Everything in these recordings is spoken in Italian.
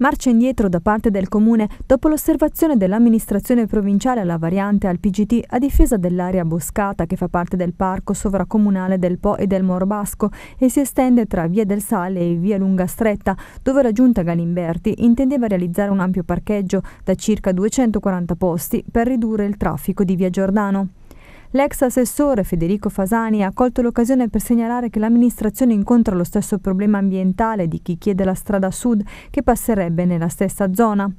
Marcia indietro da parte del comune dopo l'osservazione dell'amministrazione provinciale alla variante al PGT a difesa dell'area boscata che fa parte del parco sovracomunale del Po e del Morbasco e si estende tra via del Sale e via Lunga Stretta, dove la giunta Galimberti intendeva realizzare un ampio parcheggio da circa 240 posti per ridurre il traffico di via Giordano. L'ex assessore Federico Fasani ha colto l'occasione per segnalare che l'amministrazione incontra lo stesso problema ambientale di chi chiede la strada sud che passerebbe nella stessa zona.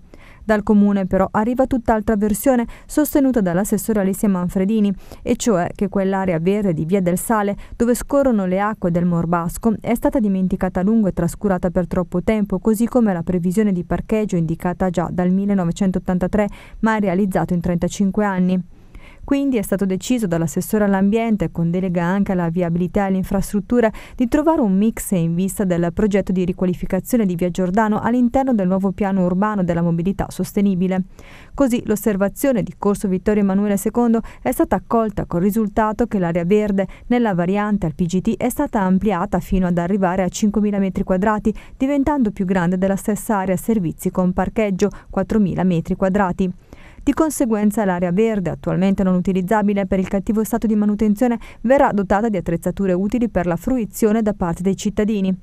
Dal comune però arriva tutt'altra versione sostenuta dall'assessore Alessia Manfredini, e cioè che quell'area verde di Via del Sale, dove scorrono le acque del Morbasco, è stata dimenticata a lungo e trascurata per troppo tempo, così come la previsione di parcheggio indicata già dal 1983, mai realizzato in 35 anni. Quindi è stato deciso dall'assessore all'ambiente, con delega anche alla viabilità e all'infrastruttura, di trovare un mix in vista del progetto di riqualificazione di Via Giordano all'interno del nuovo piano urbano della mobilità sostenibile. Così l'osservazione di Corso Vittorio Emanuele II è stata accolta col risultato che l'area verde nella variante al PGT è stata ampliata fino ad arrivare a 5.000 m2, diventando più grande della stessa area servizi con parcheggio 4.000 m2. Di conseguenza l'area verde, attualmente non utilizzabile per il cattivo stato di manutenzione, verrà dotata di attrezzature utili per la fruizione da parte dei cittadini.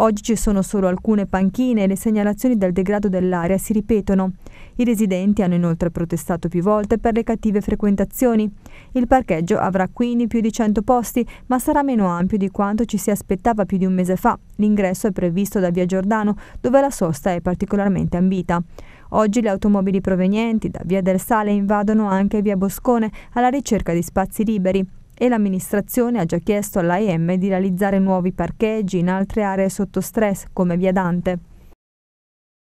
Oggi ci sono solo alcune panchine e le segnalazioni del degrado dell'area si ripetono. I residenti hanno inoltre protestato più volte per le cattive frequentazioni. Il parcheggio avrà quindi più di 100 posti, ma sarà meno ampio di quanto ci si aspettava più di un mese fa. L'ingresso è previsto da Via Giordano, dove la sosta è particolarmente ambita. Oggi le automobili provenienti da Via del Sale invadono anche Via Boscone alla ricerca di spazi liberi e l'amministrazione ha già chiesto all'AEM di realizzare nuovi parcheggi in altre aree sotto stress come via Dante.